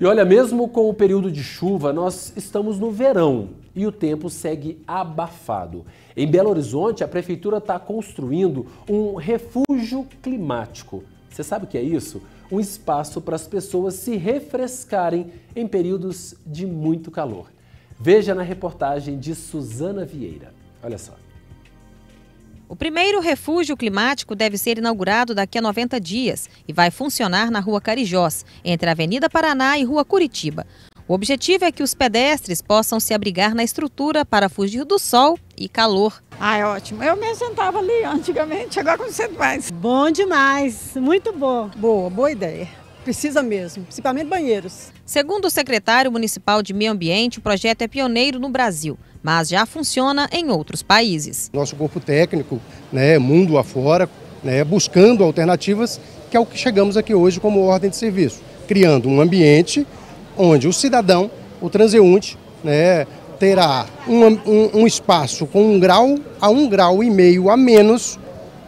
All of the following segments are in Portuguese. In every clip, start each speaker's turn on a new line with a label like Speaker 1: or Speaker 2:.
Speaker 1: E olha, mesmo com o período de chuva, nós estamos no verão e o tempo segue abafado. Em Belo Horizonte, a prefeitura está construindo um refúgio climático. Você sabe o que é isso? Um espaço para as pessoas se refrescarem em períodos de muito calor. Veja na reportagem de Suzana Vieira. Olha só.
Speaker 2: O primeiro refúgio climático deve ser inaugurado daqui a 90 dias e vai funcionar na Rua Carijós, entre a Avenida Paraná e Rua Curitiba. O objetivo é que os pedestres possam se abrigar na estrutura para fugir do sol e calor. Ah, é ótimo.
Speaker 1: Eu me sentava ali antigamente, agora não sento mais.
Speaker 2: Bom demais, muito bom. Boa, boa ideia precisa mesmo, principalmente banheiros. Segundo o secretário municipal de Meio Ambiente, o projeto é pioneiro no Brasil, mas já
Speaker 3: funciona em outros países. Nosso corpo técnico, né, mundo afora, né, buscando alternativas, que é o que chegamos aqui hoje como ordem de serviço, criando um ambiente onde o cidadão, o transeunte, né, terá um, um, um espaço com um grau a um grau e meio a menos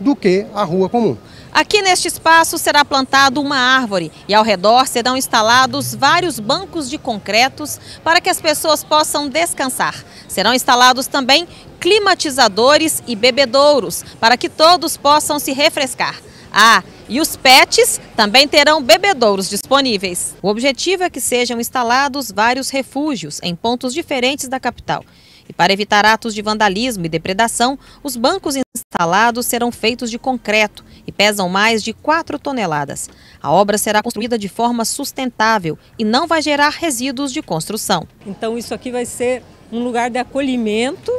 Speaker 3: do que a rua comum.
Speaker 2: Aqui neste espaço será plantada uma árvore e ao redor serão instalados vários bancos de concretos para que as pessoas possam descansar. Serão instalados também climatizadores e bebedouros para que todos possam se refrescar. Ah, e os pets também terão bebedouros disponíveis. O objetivo é que sejam instalados vários refúgios em pontos diferentes da capital. E para evitar atos de vandalismo e depredação, os bancos instalados serão feitos de concreto e pesam mais de 4 toneladas. A obra será construída de forma sustentável e não vai gerar resíduos de construção. Então isso aqui vai ser um lugar de acolhimento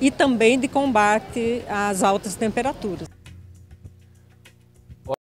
Speaker 2: e também de combate às altas temperaturas.